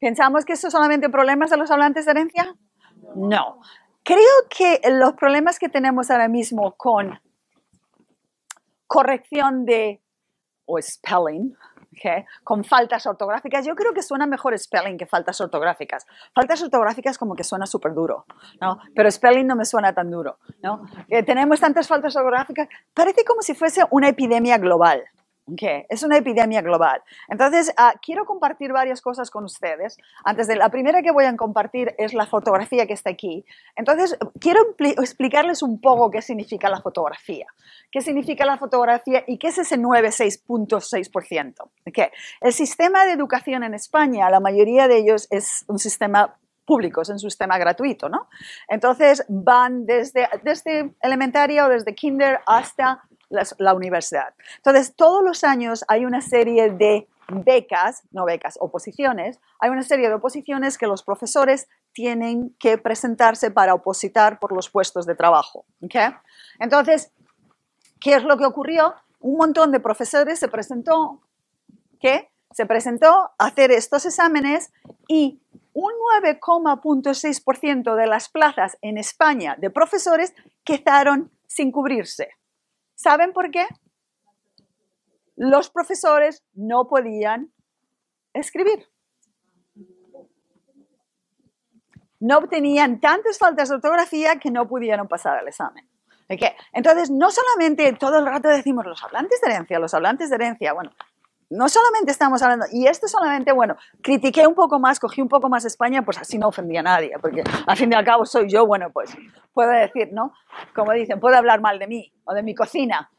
¿Pensamos que es solamente problemas de los hablantes de herencia? No. Creo que los problemas que tenemos ahora mismo con corrección de o spelling, con faltas ortográficas. Yo creo que suena mejor spelling que faltas ortográficas. Faltas ortográficas como que suena súper duro, ¿no? Pero spelling no me suena tan duro, ¿no? Eh, tenemos tantas faltas ortográficas, parece como si fuese una epidemia global, es una epidemia global. Entonces, ah, quiero compartir varias cosas con ustedes. Antes de la primera que voy a compartir es la fotografía que está aquí. Entonces, quiero explicarles un poco qué significa la fotografía. ¿Qué significa la fotografía y qué es ese 9,6.6%? Que El sistema de educación en España, la mayoría de ellos es un sistema público, en un sistema gratuito, ¿no? Entonces van desde, desde elementaria o desde kinder hasta la, universidad. Entonces, todos los años hay una serie de becas, no becas, oposiciones, hay una serie de oposiciones que los profesores tienen que presentarse para opositar por los puestos de trabajo. Entonces, ¿qué es lo que ocurrió? Un montón de profesores se presentó, ¿qué? se presentó a hacer estos exámenes y un 9,6% de las plazas en España de profesores quedaron sin cubrirse. ¿Saben por qué? Los profesores no podían escribir. No tenían tantas faltas de ortografía que no pudieron pasar al examen. Entonces, no solamente todo el rato decimos los hablantes de herencia, los hablantes de herencia, bueno, no solamente estamos hablando, y esto solamente, bueno, critiqué un poco más, cogí un poco más España, pues así no ofendía a nadie, porque al fin y al cabo soy yo, bueno, pues puedo decir, ¿no? Como dicen, puedo hablar mal de mí o de mi cocina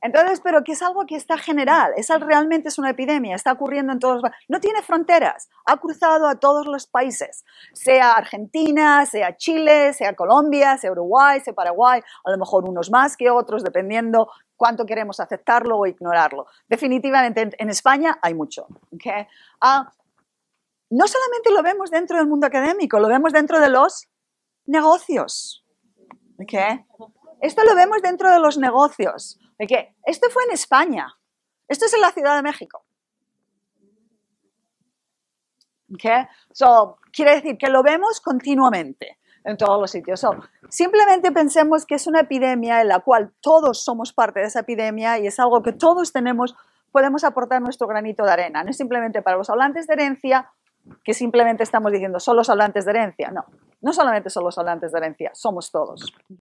entonces, pero que es algo que está general, es realmente es una epidemia, está ocurriendo en todos los no tiene fronteras, ha cruzado a todos los países, sea Argentina, sea Chile, sea Colombia, sea Uruguay, sea Paraguay, a lo mejor unos más que otros, dependiendo cuánto queremos aceptarlo o ignorarlo. Definitivamente en, España hay mucho. Ah, no solamente lo vemos dentro del mundo académico, lo vemos dentro de los negocios. Esto lo vemos dentro de los negocios. De esto fue en España, esto es en la Ciudad de México. Okay. So, quiere decir que lo vemos continuamente en todos los sitios. simplemente pensemos que es una epidemia en la cual todos somos parte de esa epidemia y es algo que todos tenemos, podemos aportar nuestro granito de arena. No es simplemente para los hablantes de herencia, que simplemente estamos diciendo son los hablantes de herencia. No, no solamente son los hablantes de herencia, somos todos.